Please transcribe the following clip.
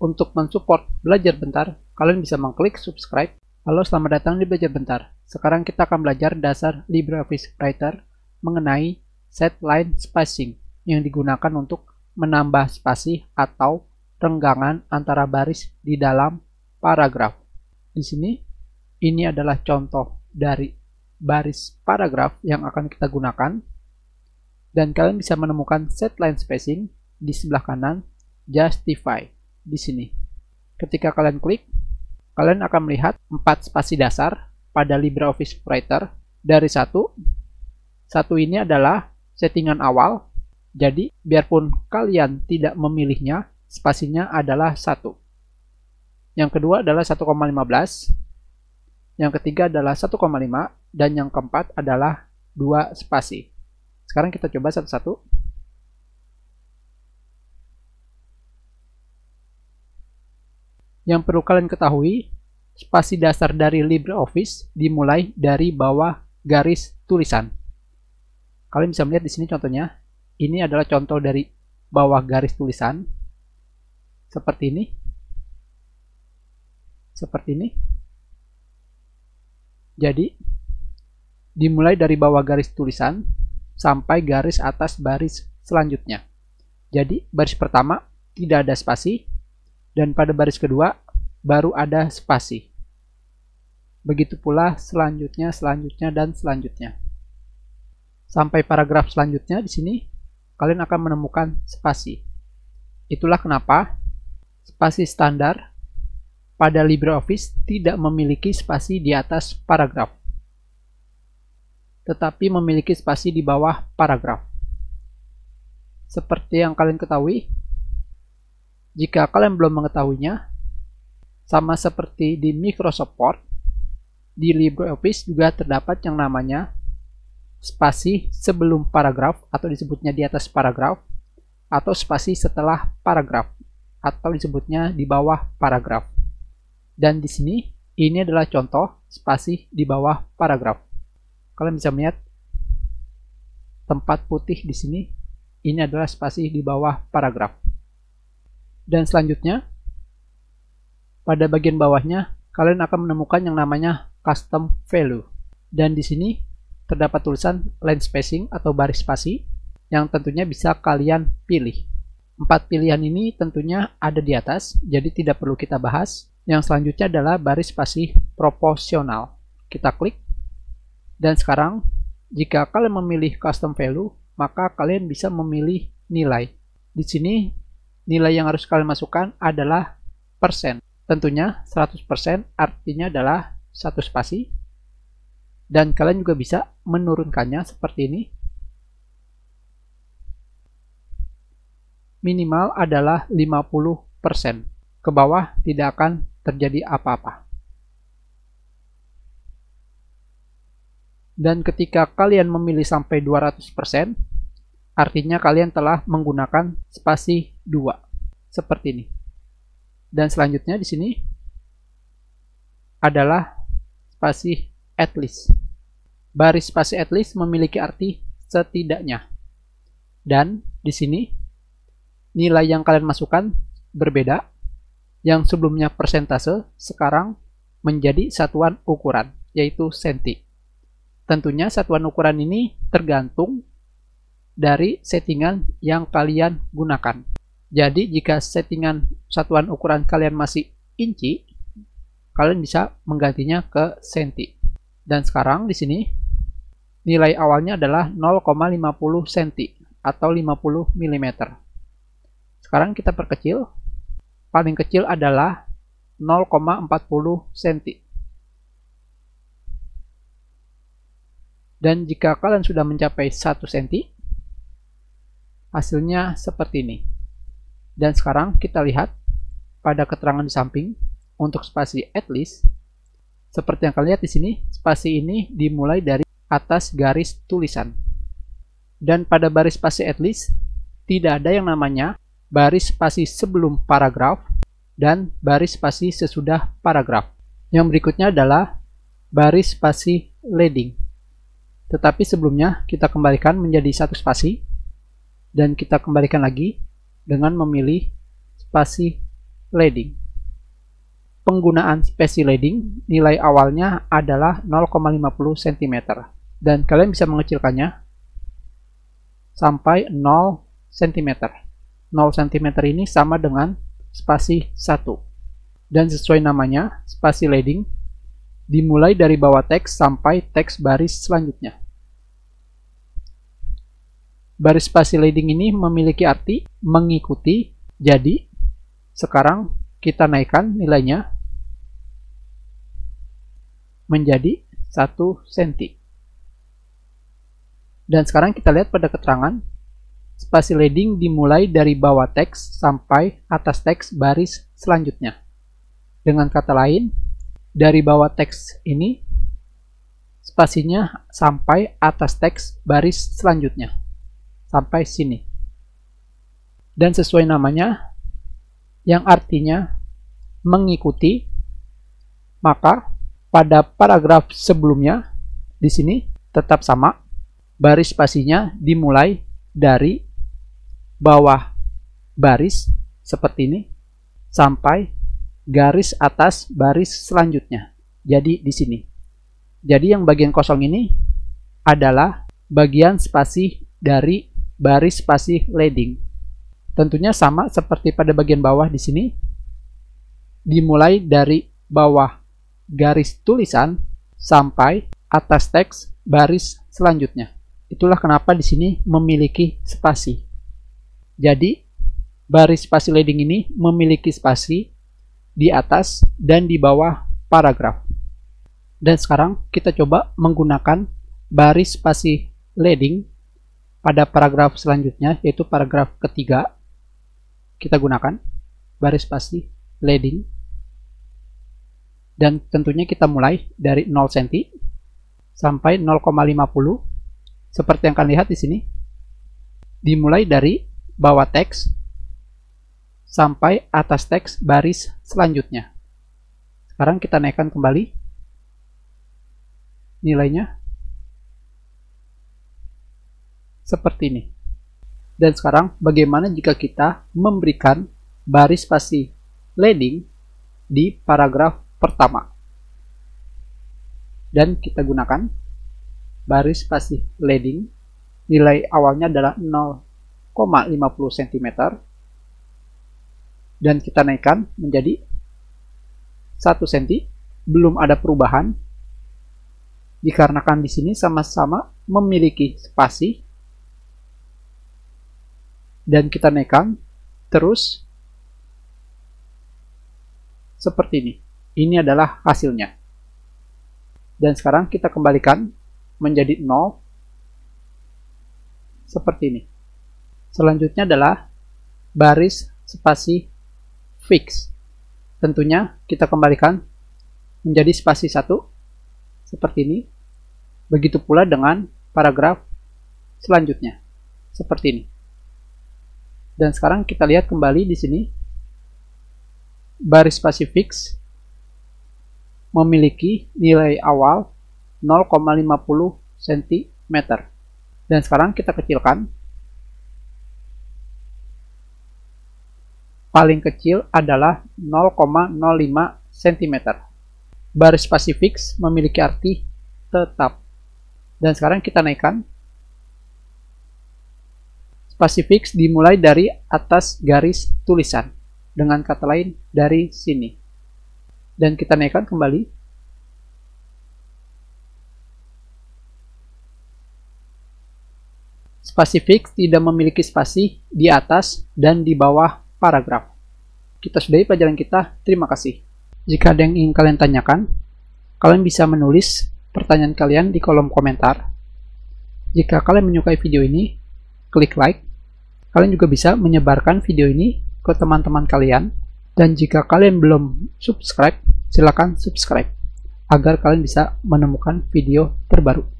Untuk mensupport belajar bentar, kalian bisa mengklik subscribe. Halo, selamat datang di Belajar Bentar. Sekarang kita akan belajar dasar LibreOffice Writer mengenai set line spacing yang digunakan untuk menambah spasi atau renggangan antara baris di dalam paragraf. Di sini, ini adalah contoh dari baris paragraf yang akan kita gunakan. Dan kalian bisa menemukan set line spacing di sebelah kanan, justify di sini. Ketika kalian klik, kalian akan melihat 4 spasi dasar pada LibreOffice Writer dari satu. Satu ini adalah settingan awal, jadi biarpun kalian tidak memilihnya, spasinya adalah satu. Yang kedua adalah 1,15, yang ketiga adalah 1,5, dan yang keempat adalah dua spasi. Sekarang kita coba satu-satu. Yang perlu kalian ketahui, spasi dasar dari LibreOffice dimulai dari bawah garis tulisan. Kalian bisa melihat di sini contohnya. Ini adalah contoh dari bawah garis tulisan. Seperti ini. Seperti ini. Jadi, dimulai dari bawah garis tulisan sampai garis atas baris selanjutnya. Jadi, baris pertama tidak ada spasi, dan pada baris kedua baru ada spasi. Begitu pula selanjutnya, selanjutnya, dan selanjutnya. Sampai paragraf selanjutnya di sini, kalian akan menemukan spasi. Itulah kenapa spasi standar pada LibreOffice tidak memiliki spasi di atas paragraf, tetapi memiliki spasi di bawah paragraf. Seperti yang kalian ketahui, jika kalian belum mengetahuinya, sama seperti di Microsoft Word, di LibreOffice juga terdapat yang namanya spasi sebelum paragraf atau disebutnya di atas paragraf atau spasi setelah paragraf atau disebutnya di bawah paragraf. Dan di sini ini adalah contoh spasi di bawah paragraf. Kalian bisa melihat tempat putih di sini ini adalah spasi di bawah paragraf. Dan selanjutnya, pada bagian bawahnya, kalian akan menemukan yang namanya custom value. Dan di sini terdapat tulisan line spacing atau baris spasi yang tentunya bisa kalian pilih. Empat pilihan ini tentunya ada di atas, jadi tidak perlu kita bahas. Yang selanjutnya adalah baris spasi proporsional. Kita klik. Dan sekarang, jika kalian memilih custom value, maka kalian bisa memilih nilai. Di sini nilai yang harus kalian masukkan adalah persen. Tentunya 100% artinya adalah satu spasi. Dan kalian juga bisa menurunkannya seperti ini. Minimal adalah 50%. Ke bawah tidak akan terjadi apa-apa. Dan ketika kalian memilih sampai 200%, Artinya kalian telah menggunakan spasi 2. Seperti ini. Dan selanjutnya di sini adalah spasi at least. Baris spasi at least memiliki arti setidaknya. Dan di sini nilai yang kalian masukkan berbeda. Yang sebelumnya persentase sekarang menjadi satuan ukuran, yaitu senti. Tentunya satuan ukuran ini tergantung dari settingan yang kalian gunakan. Jadi jika settingan satuan ukuran kalian masih inci, kalian bisa menggantinya ke senti. Dan sekarang di sini nilai awalnya adalah 0,50 senti atau 50 mm. Sekarang kita perkecil. Paling kecil adalah 0,40 senti. Dan jika kalian sudah mencapai 1 senti. Hasilnya seperti ini. Dan sekarang kita lihat pada keterangan di samping untuk spasi at least. Seperti yang kalian lihat di sini, spasi ini dimulai dari atas garis tulisan. Dan pada baris spasi at least, tidak ada yang namanya baris spasi sebelum paragraf dan baris spasi sesudah paragraf. Yang berikutnya adalah baris spasi leading. Tetapi sebelumnya kita kembalikan menjadi satu spasi dan kita kembalikan lagi dengan memilih spasi leading. Penggunaan spasi leading nilai awalnya adalah 0,50 cm dan kalian bisa mengecilkannya sampai 0 cm. 0 cm ini sama dengan spasi 1. Dan sesuai namanya, spasi leading dimulai dari bawah teks sampai teks baris selanjutnya. Baris spasi leading ini memiliki arti mengikuti. Jadi, sekarang kita naikkan nilainya menjadi 1 cm. Dan sekarang kita lihat pada keterangan, spasi leading dimulai dari bawah teks sampai atas teks baris selanjutnya. Dengan kata lain, dari bawah teks ini spasinya sampai atas teks baris selanjutnya sampai sini. Dan sesuai namanya, yang artinya mengikuti, maka pada paragraf sebelumnya di sini tetap sama, baris spasinya dimulai dari bawah baris seperti ini sampai garis atas baris selanjutnya. Jadi di sini. Jadi yang bagian kosong ini adalah bagian spasi dari baris spasi leading. Tentunya sama seperti pada bagian bawah di sini. Dimulai dari bawah garis tulisan sampai atas teks baris selanjutnya. Itulah kenapa di sini memiliki spasi. Jadi, baris spasi leading ini memiliki spasi di atas dan di bawah paragraf. Dan sekarang kita coba menggunakan baris spasi leading pada paragraf selanjutnya yaitu paragraf ketiga kita gunakan baris pasti leading dan tentunya kita mulai dari 0 cm sampai 0,50 seperti yang kalian lihat di sini dimulai dari bawah teks sampai atas teks baris selanjutnya sekarang kita naikkan kembali nilainya seperti ini. Dan sekarang bagaimana jika kita memberikan baris spasi leading di paragraf pertama. Dan kita gunakan baris spasi leading nilai awalnya adalah 0,50 cm dan kita naikkan menjadi 1 cm belum ada perubahan dikarenakan di sini sama-sama memiliki spasi dan kita nekang terus seperti ini. Ini adalah hasilnya. Dan sekarang kita kembalikan menjadi 0 seperti ini. Selanjutnya adalah baris spasi fix. Tentunya kita kembalikan menjadi spasi satu seperti ini. Begitu pula dengan paragraf selanjutnya seperti ini. Dan sekarang kita lihat kembali di sini baris pasifik memiliki nilai awal 0,50 cm. Dan sekarang kita kecilkan. Paling kecil adalah 0,05 cm. Baris pasifik memiliki arti tetap. Dan sekarang kita naikkan Pasifik dimulai dari atas garis tulisan. Dengan kata lain, dari sini. Dan kita naikkan kembali Spasifik tidak memiliki spasi di atas dan di bawah paragraf. Kita sudahi pelajaran kita, terima kasih. Jika ada yang ingin kalian tanyakan, kalian bisa menulis pertanyaan kalian di kolom komentar. Jika kalian menyukai video ini, klik like Kalian juga bisa menyebarkan video ini ke teman-teman kalian. Dan jika kalian belum subscribe, silakan subscribe agar kalian bisa menemukan video terbaru.